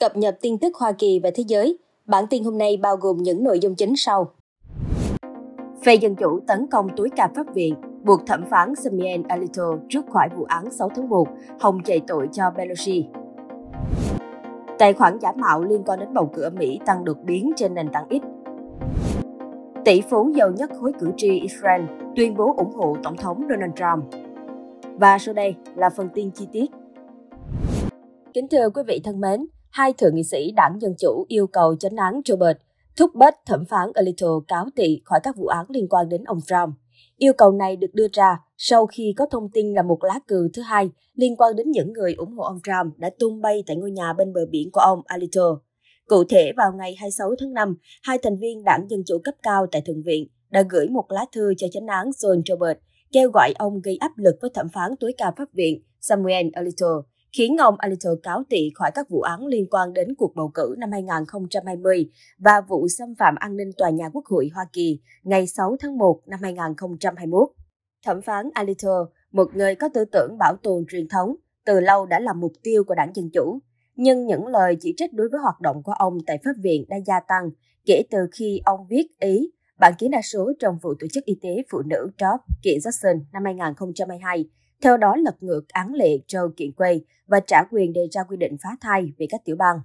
cập nhật tin tức Hoa Kỳ và thế giới. Bản tin hôm nay bao gồm những nội dung chính sau. Phe Dân Chủ tấn công túi cà pháp viện, buộc thẩm phán Samuel Alito rút khỏi vụ án 6 tháng 1, hồng chạy tội cho Pelosi. Tài khoản giả mạo liên quan đến bầu cử ở Mỹ tăng đột biến trên nền tảng X. Tỷ phú giàu nhất khối cử tri Israel tuyên bố ủng hộ Tổng thống Donald Trump. Và sau đây là phần tin chi tiết. Kính thưa quý vị thân mến, hai thượng nghị sĩ đảng Dân Chủ yêu cầu chánh án Robert thúc bách thẩm phán Alito cáo tị khỏi các vụ án liên quan đến ông Trump. Yêu cầu này được đưa ra sau khi có thông tin là một lá cờ thứ hai liên quan đến những người ủng hộ ông Trump đã tung bay tại ngôi nhà bên bờ biển của ông Alito. Cụ thể, vào ngày 26 tháng 5, hai thành viên đảng Dân Chủ cấp cao tại Thượng viện đã gửi một lá thư cho chánh án John Robert kêu gọi ông gây áp lực với thẩm phán tối cao pháp viện Samuel Alito khiến ông Alito cáo tị khỏi các vụ án liên quan đến cuộc bầu cử năm 2020 và vụ xâm phạm an ninh tòa nhà Quốc hội Hoa Kỳ ngày 6 tháng 1 năm 2021. Thẩm phán Alito, một người có tư tưởng bảo tồn truyền thống, từ lâu đã là mục tiêu của đảng Dân Chủ. Nhưng những lời chỉ trích đối với hoạt động của ông tại Pháp viện đã gia tăng kể từ khi ông viết ý bản kiến đa số trong vụ tổ chức y tế phụ nữ Job kiện Jackson năm 2022 theo đó lật ngược án lệ Châu Kiện Quay và trả quyền đề ra quy định phá thai về các tiểu bang.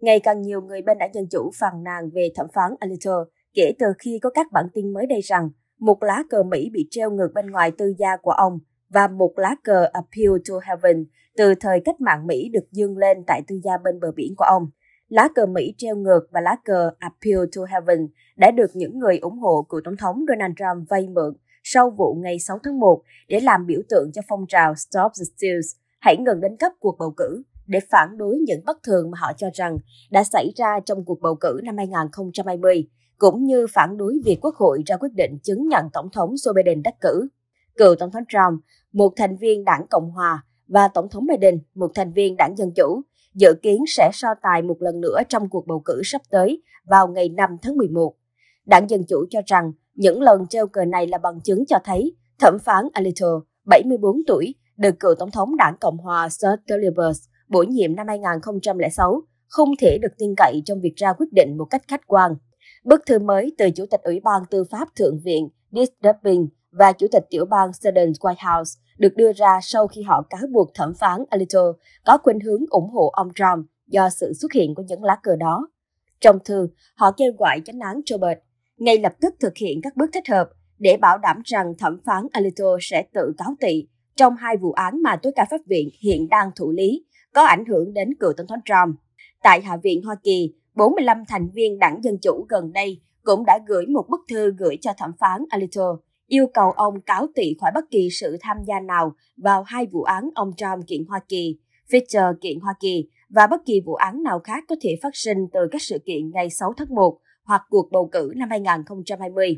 Ngày càng nhiều người bên đảng Dân Chủ phàn nàn về thẩm phán Alito kể từ khi có các bản tin mới đây rằng một lá cờ Mỹ bị treo ngược bên ngoài tư gia của ông và một lá cờ Appeal to Heaven từ thời cách mạng Mỹ được dương lên tại tư gia bên bờ biển của ông. Lá cờ Mỹ treo ngược và lá cờ Appeal to Heaven đã được những người ủng hộ cựu Tổng thống Donald Trump vay mượn sau vụ ngày 6 tháng 1 để làm biểu tượng cho phong trào Stop the Steals, hãy ngừng đánh cắp cuộc bầu cử để phản đối những bất thường mà họ cho rằng đã xảy ra trong cuộc bầu cử năm 2020, cũng như phản đối việc Quốc hội ra quyết định chứng nhận Tổng thống Joe Biden đắc cử. Cựu Tổng thống Trump, một thành viên đảng Cộng Hòa, và Tổng thống Biden, một thành viên đảng Dân Chủ, dự kiến sẽ so tài một lần nữa trong cuộc bầu cử sắp tới vào ngày 5 tháng 11. Đảng Dân Chủ cho rằng những lần treo cờ này là bằng chứng cho thấy thẩm phán Alito, 74 tuổi, được cựu tổng thống đảng Cộng hòa Sir Tulibus bổ nhiệm năm 2006, không thể được tin cậy trong việc ra quyết định một cách khách quan. Bức thư mới từ Chủ tịch Ủy ban Tư pháp Thượng viện Dick Durbin và Chủ tịch tiểu bang Southern White House được đưa ra sau khi họ cáo buộc thẩm phán Alito có khuynh hướng ủng hộ ông Trump do sự xuất hiện của những lá cờ đó. Trong thư, họ kêu gọi chánh án Robert ngay lập tức thực hiện các bước thích hợp để bảo đảm rằng thẩm phán Alito sẽ tự cáo tị trong hai vụ án mà tối cao pháp viện hiện đang thụ lý, có ảnh hưởng đến cựu tổng thống Trump. Tại Hạ viện Hoa Kỳ, 45 thành viên đảng Dân Chủ gần đây cũng đã gửi một bức thư gửi cho thẩm phán Alito, yêu cầu ông cáo tị khỏi bất kỳ sự tham gia nào vào hai vụ án ông Trump kiện Hoa Kỳ, Fisher kiện Hoa Kỳ và bất kỳ vụ án nào khác có thể phát sinh từ các sự kiện ngày 6 tháng 1 hoặc cuộc bầu cử năm 2020.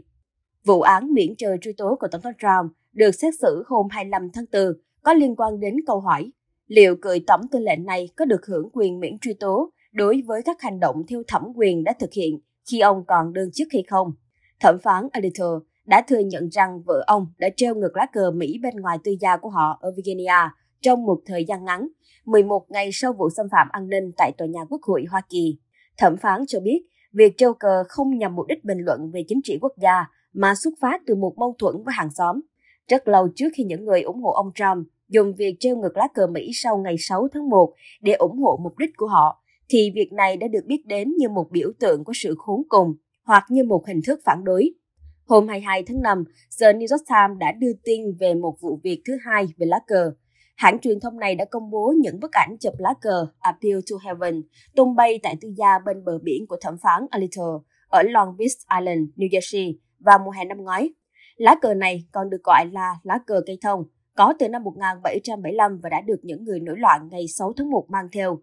Vụ án miễn trừ truy tố của Tổng thống Trump được xét xử hôm 25 tháng 4 có liên quan đến câu hỏi liệu cựu tổng tư lệnh này có được hưởng quyền miễn truy tố đối với các hành động theo thẩm quyền đã thực hiện khi ông còn đương chức hay không. Thẩm phán Editor đã thừa nhận rằng vợ ông đã treo ngược lá cờ Mỹ bên ngoài tư gia của họ ở Virginia trong một thời gian ngắn, 11 ngày sau vụ xâm phạm an ninh tại tòa nhà Quốc hội Hoa Kỳ. Thẩm phán cho biết việc treo cờ không nhằm mục đích bình luận về chính trị quốc gia mà xuất phát từ một mâu thuẫn với hàng xóm. Rất lâu trước khi những người ủng hộ ông Trump dùng việc treo ngược lá cờ Mỹ sau ngày 6 tháng 1 để ủng hộ mục đích của họ, thì việc này đã được biết đến như một biểu tượng của sự khốn cùng hoặc như một hình thức phản đối. Hôm 22 tháng 5, The New York Times đã đưa tin về một vụ việc thứ hai về lá cờ, Hãng truyền thông này đã công bố những bức ảnh chụp lá cờ Appeal to Heaven tung bay tại tư gia bên bờ biển của thẩm phán Alito ở Long Beach Island, New Jersey vào mùa hè năm ngoái. Lá cờ này còn được gọi là lá cờ cây thông, có từ năm 1775 và đã được những người nổi loạn ngày 6 tháng 1 mang theo.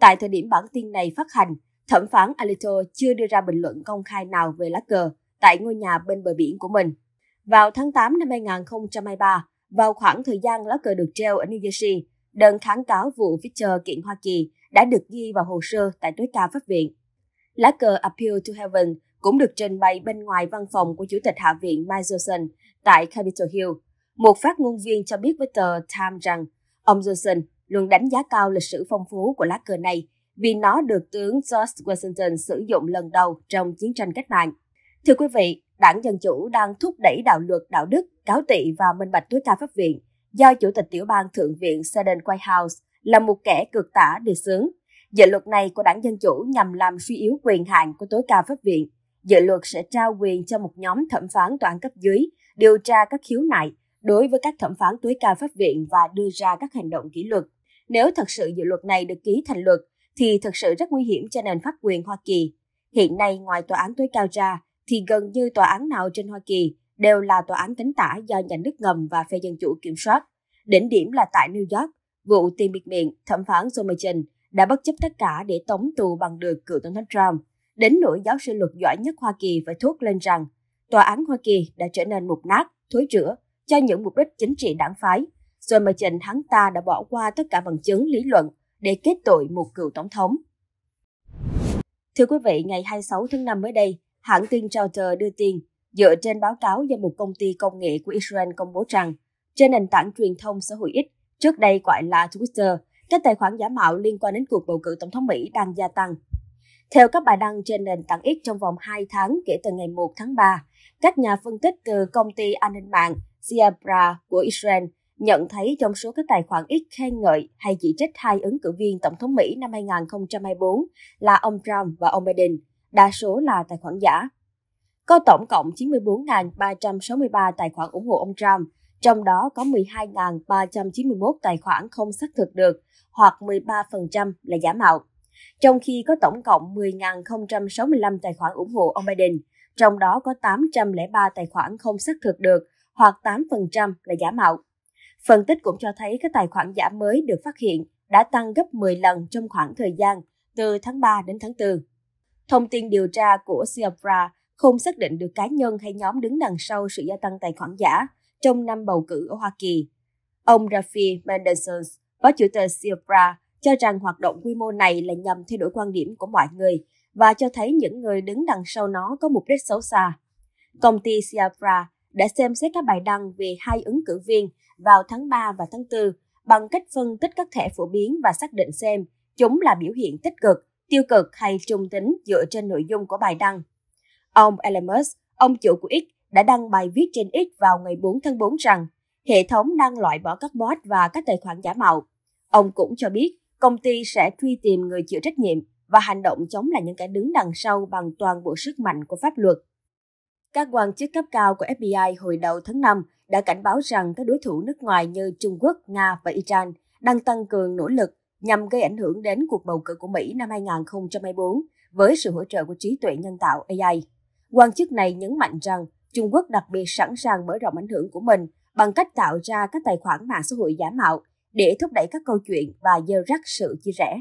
Tại thời điểm bản tin này phát hành, thẩm phán Alito chưa đưa ra bình luận công khai nào về lá cờ tại ngôi nhà bên bờ biển của mình. Vào tháng 8 năm 2023, vào khoảng thời gian lá cờ được treo ở New Jersey, đơn kháng cáo vụ Fisher kiện Hoa Kỳ đã được ghi vào hồ sơ tại tối cao pháp viện. Lá cờ Appeal to Heaven cũng được trình bày bên ngoài văn phòng của Chủ tịch Hạ viện Mike Johnson tại Capitol Hill. Một phát ngôn viên cho biết với tờ Time rằng ông Johnson luôn đánh giá cao lịch sử phong phú của lá cờ này vì nó được tướng George Washington sử dụng lần đầu trong chiến tranh cách mạng. Thưa quý vị, Đảng Dân Chủ đang thúc đẩy đạo luật đạo đức, cáo tị và minh bạch tối cao pháp viện do Chủ tịch Tiểu bang Thượng viện Sedan Whitehouse là một kẻ cực tả đề xướng. Dự luật này của Đảng Dân Chủ nhằm làm suy yếu quyền hạn của tối cao pháp viện. Dự luật sẽ trao quyền cho một nhóm thẩm phán toàn cấp dưới điều tra các khiếu nại đối với các thẩm phán tối cao pháp viện và đưa ra các hành động kỷ luật. Nếu thật sự dự luật này được ký thành luật, thì thật sự rất nguy hiểm cho nền pháp quyền Hoa Kỳ. Hiện nay, ngoài tòa án tối cao ra, thì gần như tòa án nào trên Hoa Kỳ đều là tòa án cánh tả do nhà nước ngầm và phe dân chủ kiểm soát. Đỉnh điểm là tại New York, vụ tiền biệt miệng thẩm phán Somerton đã bất chấp tất cả để tống tù bằng được cựu tổng thống Trump. Đến nỗi giáo sư luật giỏi nhất Hoa Kỳ phải thốt lên rằng tòa án Hoa Kỳ đã trở nên mục nát, thối rữa cho những mục đích chính trị đảng phái. Somerton hắn ta đã bỏ qua tất cả bằng chứng lý luận để kết tội một cựu tổng thống. Thưa quý vị, ngày 26 tháng 5 mới đây, Hãng tin Reuters đưa tin, dựa trên báo cáo do một công ty công nghệ của Israel công bố rằng, trên nền tảng truyền thông xã hội X, trước đây gọi là Twitter, các tài khoản giả mạo liên quan đến cuộc bầu cử tổng thống Mỹ đang gia tăng. Theo các bài đăng trên nền tảng X trong vòng 2 tháng kể từ ngày 1 tháng 3, các nhà phân tích từ công ty an ninh mạng Zebra của Israel nhận thấy trong số các tài khoản ít khen ngợi hay chỉ trích hai ứng cử viên tổng thống Mỹ năm 2024 là ông Trump và ông Biden, đa số là tài khoản giả. Có tổng cộng 94.363 tài khoản ủng hộ ông Trump, trong đó có 12.391 tài khoản không xác thực được hoặc 13% là giả mạo. Trong khi có tổng cộng 10.065 tài khoản ủng hộ ông Biden, trong đó có 803 tài khoản không xác thực được hoặc 8% là giả mạo. Phân tích cũng cho thấy các tài khoản giả mới được phát hiện đã tăng gấp 10 lần trong khoảng thời gian từ tháng 3 đến tháng 4. Thông tin điều tra của Ciabra không xác định được cá nhân hay nhóm đứng đằng sau sự gia tăng tài khoản giả trong năm bầu cử ở Hoa Kỳ. Ông Rafi Mendelssohn, phó chủ tịch Ciabra, cho rằng hoạt động quy mô này là nhằm thay đổi quan điểm của mọi người và cho thấy những người đứng đằng sau nó có mục đích xấu xa. Công ty Ciabra đã xem xét các bài đăng về hai ứng cử viên vào tháng 3 và tháng 4 bằng cách phân tích các thẻ phổ biến và xác định xem chúng là biểu hiện tích cực tiêu cực hay trung tính dựa trên nội dung của bài đăng. Ông Elon ông chủ của X, đã đăng bài viết trên X vào ngày 4 tháng 4 rằng hệ thống đang loại bỏ các bot và các tài khoản giả mạo. Ông cũng cho biết công ty sẽ truy tìm người chịu trách nhiệm và hành động chống lại những kẻ đứng đằng sau bằng toàn bộ sức mạnh của pháp luật. Các quan chức cấp cao của FBI hồi đầu tháng 5 đã cảnh báo rằng các đối thủ nước ngoài như Trung Quốc, Nga và Iran đang tăng cường nỗ lực nhằm gây ảnh hưởng đến cuộc bầu cử của Mỹ năm 2024 với sự hỗ trợ của trí tuệ nhân tạo AI. Quan chức này nhấn mạnh rằng Trung Quốc đặc biệt sẵn sàng mở rộng ảnh hưởng của mình bằng cách tạo ra các tài khoản mạng xã hội giả mạo để thúc đẩy các câu chuyện và gieo rắc sự chia rẽ.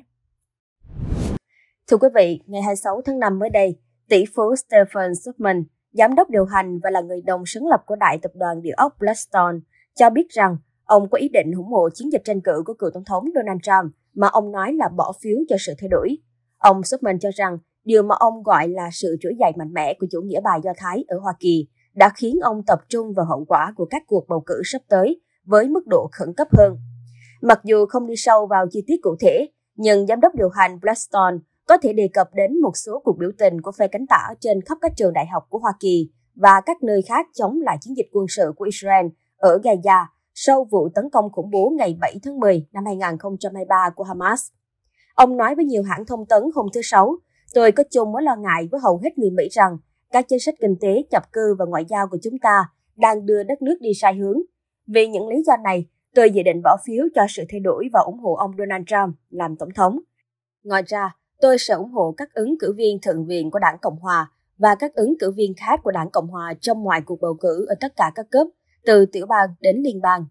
Thưa quý vị, ngày 26 tháng 5 mới đây, tỷ phú Stephen Sutman, giám đốc điều hành và là người đồng sáng lập của đại tập đoàn địa ốc Blackstone, cho biết rằng ông có ý định ủng hộ chiến dịch tranh cử của cựu tổng thống Donald Trump mà ông nói là bỏ phiếu cho sự thay đổi. Ông Schumann cho rằng điều mà ông gọi là sự trỗi dậy mạnh mẽ của chủ nghĩa bài Do Thái ở Hoa Kỳ đã khiến ông tập trung vào hậu quả của các cuộc bầu cử sắp tới với mức độ khẩn cấp hơn. Mặc dù không đi sâu vào chi tiết cụ thể, nhưng giám đốc điều hành Blackstone có thể đề cập đến một số cuộc biểu tình của phe cánh tả trên khắp các trường đại học của Hoa Kỳ và các nơi khác chống lại chiến dịch quân sự của Israel ở Gaza sau vụ tấn công khủng bố ngày 7 tháng 10 năm 2023 của Hamas. Ông nói với nhiều hãng thông tấn hôm thứ Sáu, tôi có chung mối lo ngại với hầu hết người Mỹ rằng các chính sách kinh tế, nhập cư và ngoại giao của chúng ta đang đưa đất nước đi sai hướng. Vì những lý do này, tôi dự định bỏ phiếu cho sự thay đổi và ủng hộ ông Donald Trump làm tổng thống. Ngoài ra, tôi sẽ ủng hộ các ứng cử viên thượng viện của đảng Cộng Hòa và các ứng cử viên khác của đảng Cộng Hòa trong ngoài cuộc bầu cử ở tất cả các cấp, từ tiểu bang đến liên bang.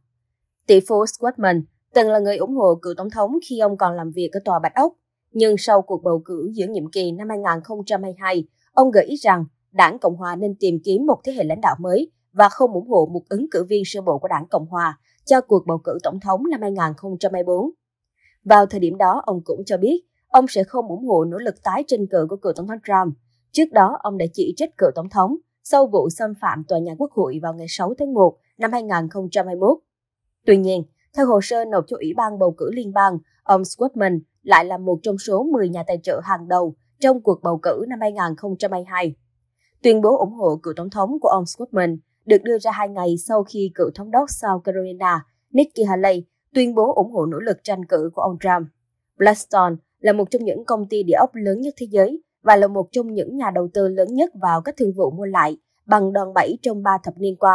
Tỷ phú Squatman từng là người ủng hộ cựu tổng thống khi ông còn làm việc ở tòa Bạch Ốc, nhưng sau cuộc bầu cử giữa nhiệm kỳ năm 2022, ông gợi ý rằng đảng Cộng Hòa nên tìm kiếm một thế hệ lãnh đạo mới và không ủng hộ một ứng cử viên sơ bộ của đảng Cộng Hòa cho cuộc bầu cử tổng thống năm 2024. Vào thời điểm đó, ông cũng cho biết ông sẽ không ủng hộ nỗ lực tái tranh cử của cựu tổng thống Trump. Trước đó, ông đã chỉ trích cựu tổng thống sau vụ xâm phạm tòa nhà Quốc hội vào ngày 6 tháng 1 năm 2021. Tuy nhiên, theo hồ sơ nộp cho Ủy ban bầu cử liên bang, ông Squatman lại là một trong số 10 nhà tài trợ hàng đầu trong cuộc bầu cử năm 2022. Tuyên bố ủng hộ cựu tổng thống của ông Squatman được đưa ra hai ngày sau khi cựu thống đốc South Carolina Nikki Haley tuyên bố ủng hộ nỗ lực tranh cử của ông Trump. Blackstone là một trong những công ty địa ốc lớn nhất thế giới và là một trong những nhà đầu tư lớn nhất vào các thương vụ mua lại bằng đòn bẩy trong ba thập niên qua.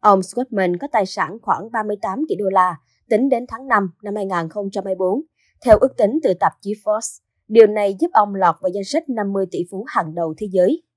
Ông Scottman có tài sản khoảng 38 tỷ đô la tính đến tháng 5 năm 2024, theo ước tính từ tạp chí Forbes. Điều này giúp ông lọt vào danh sách 50 tỷ phú hàng đầu thế giới.